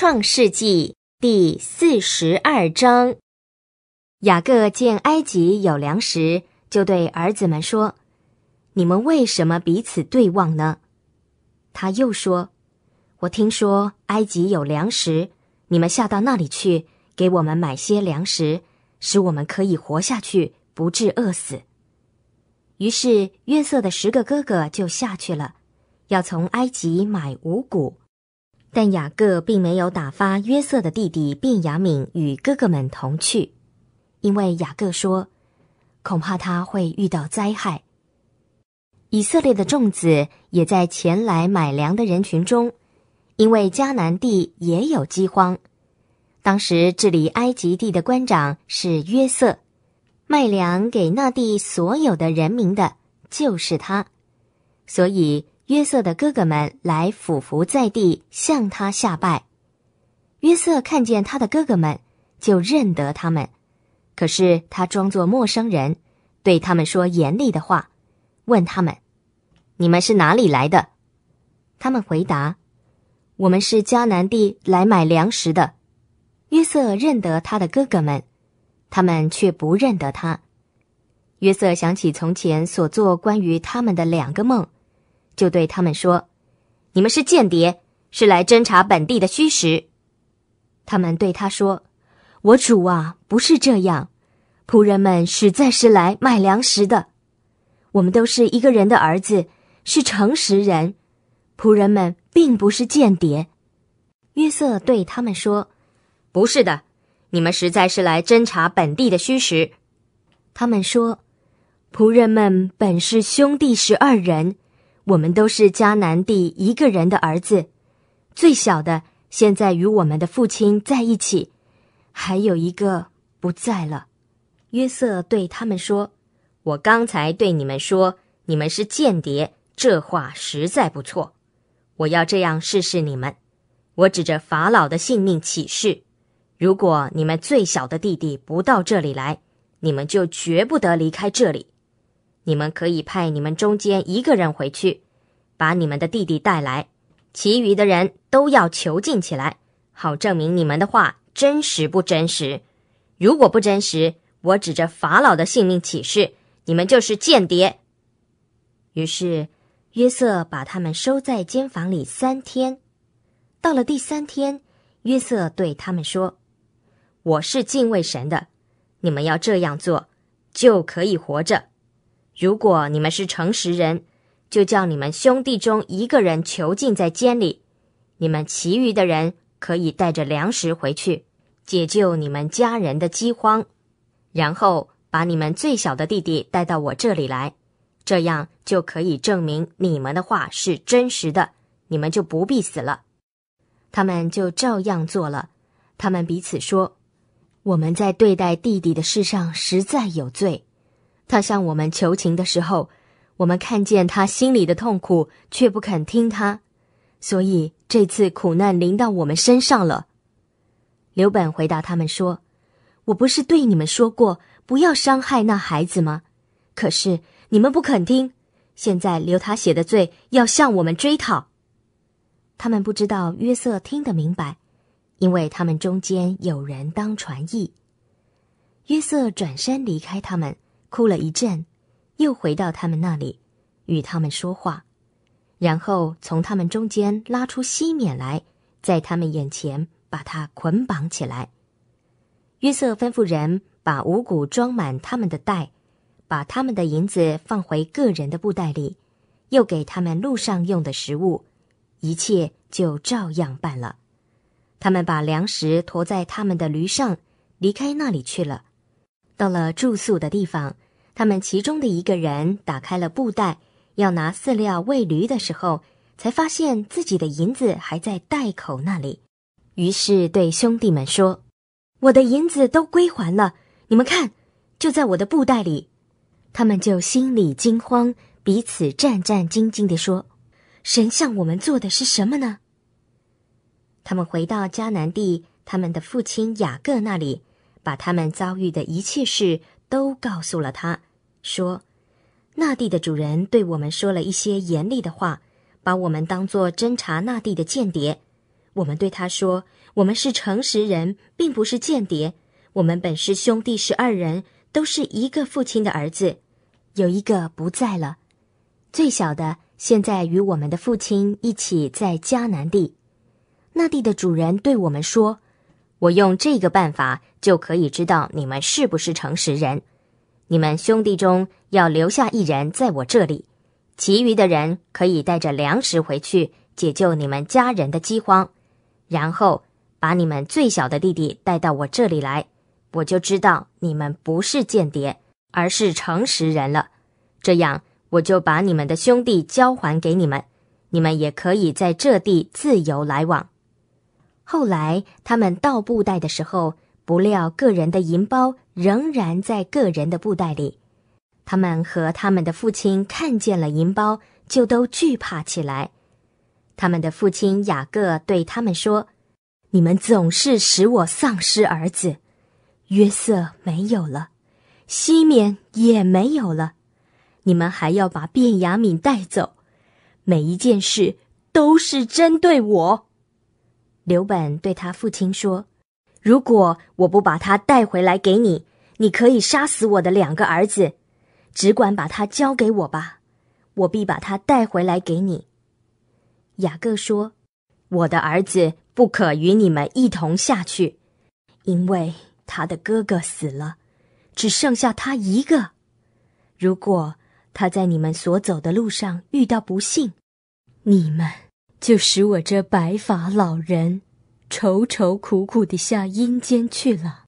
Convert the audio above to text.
创世纪第四十二章，雅各见埃及有粮食，就对儿子们说：“你们为什么彼此对望呢？”他又说：“我听说埃及有粮食，你们下到那里去，给我们买些粮食，使我们可以活下去，不致饿死。”于是约瑟的十个哥哥就下去了，要从埃及买五谷。但雅各并没有打发约瑟的弟弟便雅敏与哥哥们同去，因为雅各说，恐怕他会遇到灾害。以色列的众子也在前来买粮的人群中，因为迦南地也有饥荒。当时治理埃及地的官长是约瑟，卖粮给那地所有的人民的就是他，所以。约瑟的哥哥们来俯伏在地，向他下拜。约瑟看见他的哥哥们，就认得他们，可是他装作陌生人，对他们说严厉的话，问他们：“你们是哪里来的？”他们回答：“我们是迦南地来买粮食的。”约瑟认得他的哥哥们，他们却不认得他。约瑟想起从前所做关于他们的两个梦。就对他们说：“你们是间谍，是来侦查本地的虚实。”他们对他说：“我主啊，不是这样，仆人们实在是来卖粮食的。我们都是一个人的儿子，是诚实人。仆人们并不是间谍。”约瑟对他们说：“不是的，你们实在是来侦查本地的虚实。”他们说：“仆人们本是兄弟十二人。”我们都是迦南地一个人的儿子，最小的现在与我们的父亲在一起，还有一个不在了。约瑟对他们说：“我刚才对你们说，你们是间谍，这话实在不错。我要这样试试你们。我指着法老的性命起誓，如果你们最小的弟弟不到这里来，你们就绝不得离开这里。”你们可以派你们中间一个人回去，把你们的弟弟带来，其余的人都要囚禁起来，好证明你们的话真实不真实。如果不真实，我指着法老的性命起誓，你们就是间谍。于是，约瑟把他们收在监房里三天。到了第三天，约瑟对他们说：“我是敬畏神的，你们要这样做，就可以活着。”如果你们是诚实人，就叫你们兄弟中一个人囚禁在监里，你们其余的人可以带着粮食回去，解救你们家人的饥荒，然后把你们最小的弟弟带到我这里来，这样就可以证明你们的话是真实的，你们就不必死了。他们就照样做了，他们彼此说：“我们在对待弟弟的事上实在有罪。”他向我们求情的时候，我们看见他心里的痛苦，却不肯听他，所以这次苦难临到我们身上了。刘本回答他们说：“我不是对你们说过不要伤害那孩子吗？可是你们不肯听，现在留他写的罪要向我们追讨。”他们不知道约瑟听得明白，因为他们中间有人当传译。约瑟转身离开他们。哭了一阵，又回到他们那里，与他们说话，然后从他们中间拉出西缅来，在他们眼前把他捆绑起来。约瑟吩咐人把五谷装满他们的袋，把他们的银子放回个人的布袋里，又给他们路上用的食物，一切就照样办了。他们把粮食驮在他们的驴上，离开那里去了。到了住宿的地方，他们其中的一个人打开了布袋，要拿饲料喂驴的时候，才发现自己的银子还在袋口那里。于是对兄弟们说：“我的银子都归还了，你们看，就在我的布袋里。”他们就心里惊慌，彼此战战兢兢的说：“神向我们做的是什么呢？”他们回到迦南地，他们的父亲雅各那里。把他们遭遇的一切事都告诉了他，说：“那地的主人对我们说了一些严厉的话，把我们当做侦察那地的间谍。我们对他说：‘我们是诚实人，并不是间谍。我们本是兄弟十二人，都是一个父亲的儿子。有一个不在了，最小的现在与我们的父亲一起在迦南地。那地的主人对我们说。”我用这个办法就可以知道你们是不是诚实人。你们兄弟中要留下一人在我这里，其余的人可以带着粮食回去解救你们家人的饥荒，然后把你们最小的弟弟带到我这里来，我就知道你们不是间谍，而是诚实人了。这样我就把你们的兄弟交还给你们，你们也可以在这地自由来往。后来，他们到布袋的时候，不料个人的银包仍然在个人的布袋里。他们和他们的父亲看见了银包，就都惧怕起来。他们的父亲雅各对他们说：“你们总是使我丧失儿子，约瑟没有了，西面也没有了，你们还要把卞雅敏带走，每一件事都是针对我。”刘本对他父亲说：“如果我不把他带回来给你，你可以杀死我的两个儿子，只管把他交给我吧，我必把他带回来给你。”雅各说：“我的儿子不可与你们一同下去，因为他的哥哥死了，只剩下他一个。如果他在你们所走的路上遇到不幸，你们……”就使我这白发老人，愁愁苦苦地下阴间去了。